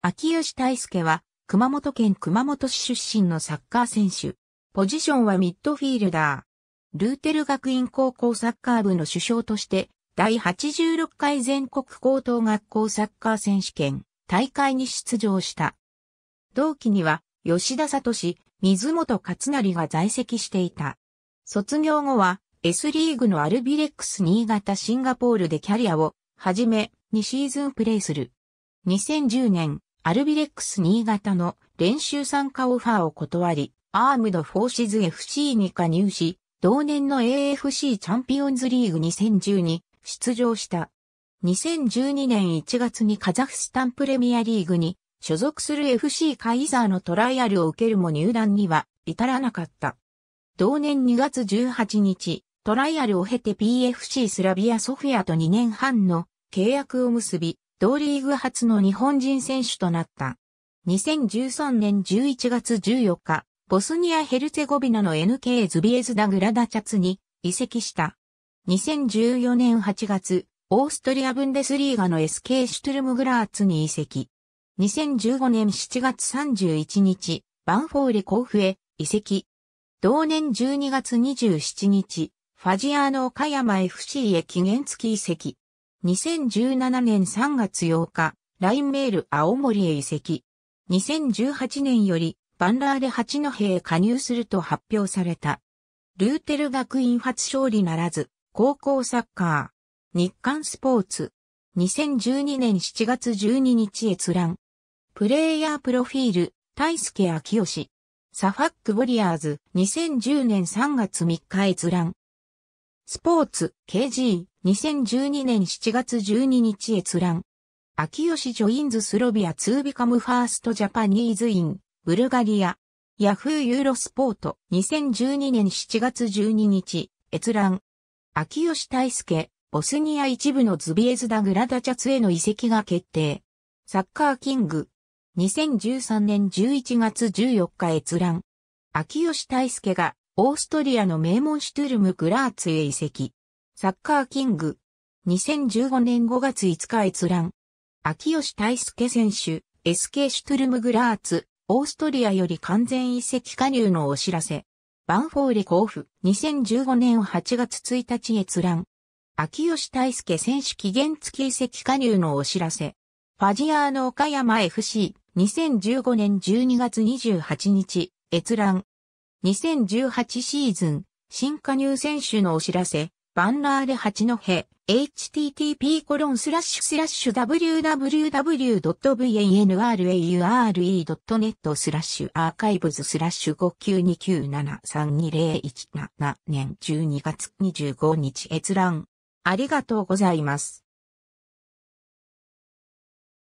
秋吉大輔は、熊本県熊本市出身のサッカー選手。ポジションはミッドフィールダー。ルーテル学院高校サッカー部の主将として、第86回全国高等学校サッカー選手権大会に出場した。同期には、吉田聡、水本勝成が在籍していた。卒業後は、S リーグのアルビレックス新潟シンガポールでキャリアを、はじめ、2シーズンプレーする。2010年、アルビレックス新潟の練習参加オファーを断り、アームドフォーシズ FC に加入し、同年の AFC チャンピオンズリーグ2010に出場した。2012年1月にカザフスタンプレミアリーグに所属する FC カイザーのトライアルを受けるも入団には至らなかった。同年2月18日、トライアルを経て PFC スラビアソフィアと2年半の契約を結び、同リーグ初の日本人選手となった。2013年11月14日、ボスニア・ヘルツェゴビナの NK ズビエズダ・グラダチャツに移籍した。2014年8月、オーストリア・ブンデスリーガの SK シュトゥルム・グラーツに移籍。2015年7月31日、バンフォーレ甲府へ移籍。同年12月27日、ファジアーノ岡山 FC へ期限付き移籍。2017年3月8日、LINE メール青森へ移籍。2018年より、バンラーで八戸へ加入すると発表された。ルーテル学院初勝利ならず、高校サッカー。日刊スポーツ。2012年7月12日閲覧。プレイヤープロフィール、大輔明義。サファックボリアーズ、2010年3月3日閲覧。スポーツ、KG、2012年7月12日閲覧。秋吉ジョインズスロビア2ビカムファーストジャパニーズイン、ブルガリア。ヤフーユーロスポート、2012年7月12日、閲覧。秋吉大輔、ボスニア一部のズビエズダ・グラダチャツへの移籍が決定。サッカーキング。2013年11月14日閲覧。秋吉大輔がオーストリアの名門シュトゥルム・グラーツへ移籍。サッカーキング。2015年5月5日閲覧。秋吉大輔選手、SK シュトゥルム・グラーツ、オーストリアより完全移籍加入のお知らせ。バンフォーレ甲府、2015年8月1日閲覧。秋吉大輔選手期限付き移籍加入のお知らせ。ファジアーノ岡山 FC、2015年12月28日、閲覧。2018シーズン、新加入選手のお知らせ、バンラーレ八戸、http コロンスラッシュスラッシュ www.vnraure.net スラッシュアーカイブズスラッシュ592973201 7年12月25日閲覧。ありがとうございます。